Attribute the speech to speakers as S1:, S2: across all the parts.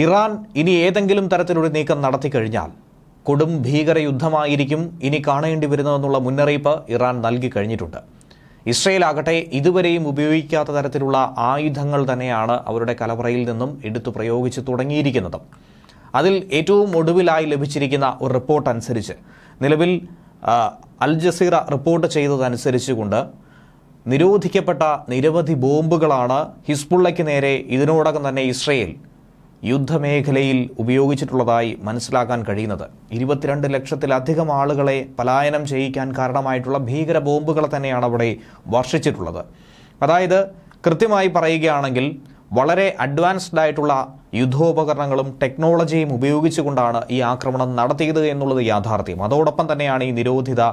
S1: Iran ഇനി ഏതെങ്കിലും തരത്തിലൊരു നീക്കം നടത്തിക്കഴിഞ്ഞാൽ കൊടും ഭീകര യുദ്ധമായിരിക്കും ഇനി കാണേണ്ടി വരുന്നതെന്നുള്ള മുന്നറിയിപ്പ് ഇറാൻ നൽകി കഴിഞ്ഞിട്ടുണ്ട് ഇസ്രയേൽ ആകട്ടെ ഇതുവരെയും ഉപയോഗിക്കാത്ത തരത്തിലുള്ള ആയുധങ്ങൾ തന്നെയാണ് അവരുടെ കലവറയിൽ നിന്നും എടുത്തു പ്രയോഗിച്ച് തുടങ്ങിയിരിക്കുന്നത് അതിൽ ഏറ്റവും ഒടുവിലായി ലഭിച്ചിരിക്കുന്ന ഒരു റിപ്പോർട്ട് അനുസരിച്ച് നിലവിൽ അൽ ജസീറ റിപ്പോർട്ട് ചെയ്തതനുസരിച്ചുകൊണ്ട് നിരോധിക്കപ്പെട്ട നിരവധി ബോംബുകളാണ് ഹിസ്ബുള്ളയ്ക്ക് നേരെ ഇതിനോടകം തന്നെ ഇസ്രയേൽ യുദ്ധമേഖലയിൽ ഉപയോഗിച്ചിട്ടുള്ളതായി മനസ്സിലാക്കാൻ കഴിയുന്നത് ഇരുപത്തിരണ്ട് ലക്ഷത്തിലധികം ആളുകളെ പലായനം ചെയ്യിക്കാൻ കാരണമായിട്ടുള്ള ഭീകര ബോംബുകളെ തന്നെയാണ് അവിടെ വർഷിച്ചിട്ടുള്ളത് അതായത് കൃത്യമായി പറയുകയാണെങ്കിൽ വളരെ അഡ്വാൻസ്ഡ് ആയിട്ടുള്ള യുദ്ധോപകരണങ്ങളും ടെക്നോളജിയും ഉപയോഗിച്ചുകൊണ്ടാണ് ഈ ആക്രമണം നടത്തിയത് എന്നുള്ളത് യാഥാർത്ഥ്യം അതോടൊപ്പം തന്നെയാണ് ഈ നിരോധിത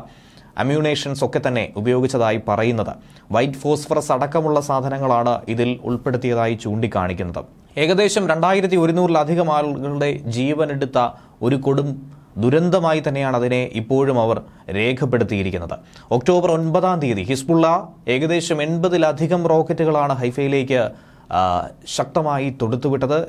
S1: അമ്യൂണേഷൻസ് ഒക്കെ തന്നെ ഉപയോഗിച്ചതായി പറയുന്നത് വൈറ്റ് ഫോസ്ഫറസ് അടക്കമുള്ള സാധനങ്ങളാണ് ഇതിൽ ഉൾപ്പെടുത്തിയതായി ചൂണ്ടിക്കാണിക്കുന്നത് ഏകദേശം രണ്ടായിരത്തി ഒരുന്നൂറിലധികം ആളുകളുടെ ജീവനെടുത്ത ഒരു കൊടും ദുരന്തമായി തന്നെയാണ് അതിനെ ഇപ്പോഴും അവർ രേഖപ്പെടുത്തിയിരിക്കുന്നത് ഒക്ടോബർ ഒൻപതാം തീയതി ഹിസ്ബുള്ള ഏകദേശം എൺപതിലധികം റോക്കറ്റുകളാണ് ഹൈഫയിലേക്ക് ശക്തമായി തൊടുത്തുവിട്ടത്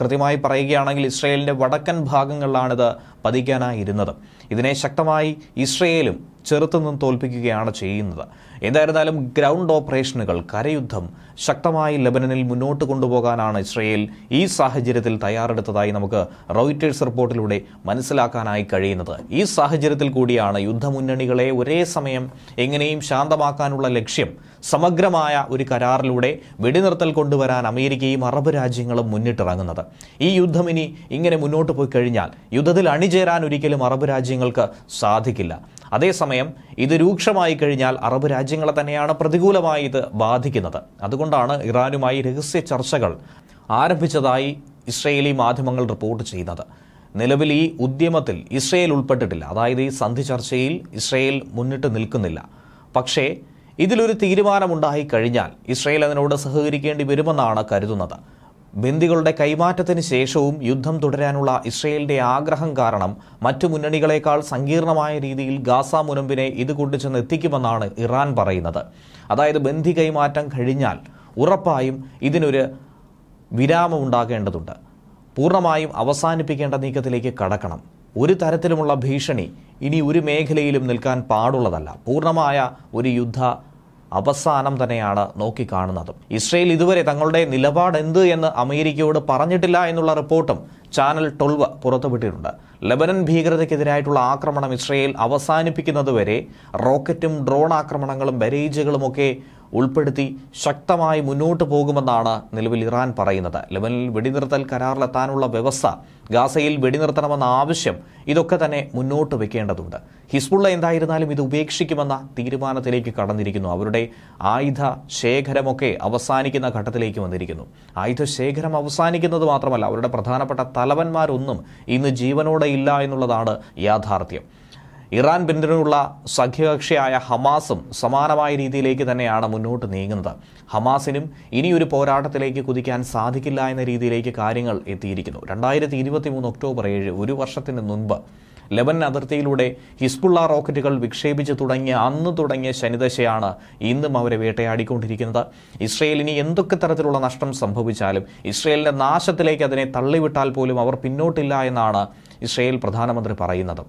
S1: കൃത്യമായി പറയുകയാണെങ്കിൽ ഇസ്രയേലിൻ്റെ വടക്കൻ ഭാഗങ്ങളിലാണിത് പതിക്കാനായിരുന്നത് ഇതിനെ ശക്തമായി ഇസ്രയേലും ചെറുത്തുനിന്ന് തോൽപ്പിക്കുകയാണ് ചെയ്യുന്നത് എന്തായിരുന്നാലും ഗ്രൗണ്ട് ഓപ്പറേഷനുകൾ കരയുദ്ധം ശക്തമായി ലബനനിൽ മുന്നോട്ട് കൊണ്ടുപോകാനാണ് ഇസ്രയേൽ ഈ സാഹചര്യത്തിൽ തയ്യാറെടുത്തതായി നമുക്ക് റോയിറ്റേഴ്സ് റിപ്പോർട്ടിലൂടെ മനസ്സിലാക്കാനായി കഴിയുന്നത് ഈ സാഹചര്യത്തിൽ കൂടിയാണ് യുദ്ധമുന്നണികളെ ഒരേ സമയം എങ്ങനെയും ശാന്തമാക്കാനുള്ള ലക്ഷ്യം സമഗ്രമായ ഒരു കരാറിലൂടെ വെടിനിർത്തൽ കൊണ്ടുവരാൻ അമേരിക്കയും അറബ് രാജ്യങ്ങളും മുന്നിട്ടിറങ്ങുന്നത് ഈ യുദ്ധം ഇനി ഇങ്ങനെ മുന്നോട്ട് പോയി കഴിഞ്ഞാൽ യുദ്ധത്തിൽ അണിചേരാൻ ഒരിക്കലും അറബ് രാജ്യങ്ങൾക്ക് സാധിക്കില്ല അതേസമയം ഇത് രൂക്ഷമായി കഴിഞ്ഞാൽ അറബ് രാജ്യങ്ങളെ തന്നെയാണ് പ്രതികൂലമായി ഇത് ബാധിക്കുന്നത് അതുകൊണ്ടാണ് ഇറാനുമായി രഹസ്യ ചർച്ചകൾ ആരംഭിച്ചതായി ഇസ്രയേലി മാധ്യമങ്ങൾ റിപ്പോർട്ട് ചെയ്യുന്നത് നിലവിൽ ഈ ഉദ്യമത്തിൽ ഇസ്രയേൽ ഉൾപ്പെട്ടിട്ടില്ല അതായത് ഈ സന്ധി ചർച്ചയിൽ ഇസ്രയേൽ മുന്നിട്ട് നിൽക്കുന്നില്ല പക്ഷേ ഇതിലൊരു തീരുമാനമുണ്ടായി കഴിഞ്ഞാൽ ഇസ്രയേൽ അതിനോട് സഹകരിക്കേണ്ടി വരുമെന്നാണ് കരുതുന്നത് ബന്ദികളുടെ കൈമാറ്റത്തിന് ശേഷവും യുദ്ധം തുടരാനുള്ള ഇസ്രയേലിന്റെ ആഗ്രഹം കാരണം മറ്റു മുന്നണികളെക്കാൾ സങ്കീർണമായ രീതിയിൽ ഗാസ മുനമ്പിനെ ഇത് കൊണ്ടുചെന്ന് എത്തിക്കുമെന്നാണ് ഇറാൻ പറയുന്നത് അതായത് ബന്ധി കൈമാറ്റം കഴിഞ്ഞാൽ ഉറപ്പായും ഇതിനൊരു വിരാമം ഉണ്ടാകേണ്ടതുണ്ട് പൂർണ്ണമായും അവസാനിപ്പിക്കേണ്ട നീക്കത്തിലേക്ക് കടക്കണം ഒരു തരത്തിലുമുള്ള ഭീഷണി ഇനി ഒരു മേഖലയിലും നിൽക്കാൻ പാടുള്ളതല്ല പൂർണ്ണമായ ഒരു യുദ്ധ അവസാനം തന്നെയാണ് നോക്കിക്കാണുന്നത് ഇസ്രയേൽ ഇതുവരെ തങ്ങളുടെ നിലപാട് എന്ത് എന്ന് അമേരിക്കയോട് പറഞ്ഞിട്ടില്ല എന്നുള്ള റിപ്പോർട്ടും ചാനൽ ട്വൽവ് പുറത്തുവിട്ടിട്ടുണ്ട് ലബനൻ ഭീകരതയ്ക്കെതിരായിട്ടുള്ള ആക്രമണം ഇസ്രയേൽ അവസാനിപ്പിക്കുന്നതുവരെ റോക്കറ്റും ഡ്രോൺ ആക്രമണങ്ങളും ബരേജുകളുമൊക്കെ ഉൾപ്പെടുത്തി ശക്തമായി മുന്നോട്ട് പോകുമെന്നാണ് നിലവിൽ ഇറാൻ പറയുന്നത് ലെബനിൽ വെടിനിർത്തൽ കരാറിലെത്താനുള്ള വ്യവസ്ഥ ഗാസയിൽ വെടിനിർത്തണമെന്ന ആവശ്യം ഇതൊക്കെ തന്നെ മുന്നോട്ട് വെക്കേണ്ടതുണ്ട് ഹിസ്ബുള്ള എന്തായിരുന്നാലും ഇത് ഉപേക്ഷിക്കുമെന്ന തീരുമാനത്തിലേക്ക് കടന്നിരിക്കുന്നു അവരുടെ ആയുധ ശേഖരമൊക്കെ അവസാനിക്കുന്ന ഘട്ടത്തിലേക്ക് വന്നിരിക്കുന്നു ആയുധ ശേഖരം അവസാനിക്കുന്നത് മാത്രമല്ല അവരുടെ പ്രധാനപ്പെട്ട തലവന്മാരൊന്നും ഇന്ന് ജീവനോടെ ഇല്ല എന്നുള്ളതാണ് യാഥാർത്ഥ്യം ഇറാൻ പിന്തുണയുള്ള സഖ്യകക്ഷിയായ ഹമാസും സമാനമായ രീതിയിലേക്ക് തന്നെയാണ് മുന്നോട്ട് നീങ്ങുന്നത് ഹമാസിനും ഇനിയൊരു പോരാട്ടത്തിലേക്ക് കുതിക്കാൻ സാധിക്കില്ല എന്ന രീതിയിലേക്ക് കാര്യങ്ങൾ എത്തിയിരിക്കുന്നു രണ്ടായിരത്തി ഇരുപത്തി മൂന്ന് ഒക്ടോബർ ഏഴ് ഒരു വർഷത്തിന് മുൻപ് ലെബൻ അതിർത്തിയിലൂടെ ഹിസ്ബുള്ള റോക്കറ്റുകൾ വിക്ഷേപിച്ചു തുടങ്ങിയ അന്ന് തുടങ്ങിയ ശനിദശയാണ് ഇന്നും അവരെ വേട്ടയാടിക്കൊണ്ടിരിക്കുന്നത് ഇസ്രയേലിന് എന്തൊക്കെ തരത്തിലുള്ള നഷ്ടം സംഭവിച്ചാലും ഇസ്രയേലിൻ്റെ നാശത്തിലേക്ക് അതിനെ തള്ളിവിട്ടാൽ പോലും അവർ പിന്നോട്ടില്ല എന്നാണ് ഇസ്രയേൽ പ്രധാനമന്ത്രി പറയുന്നത്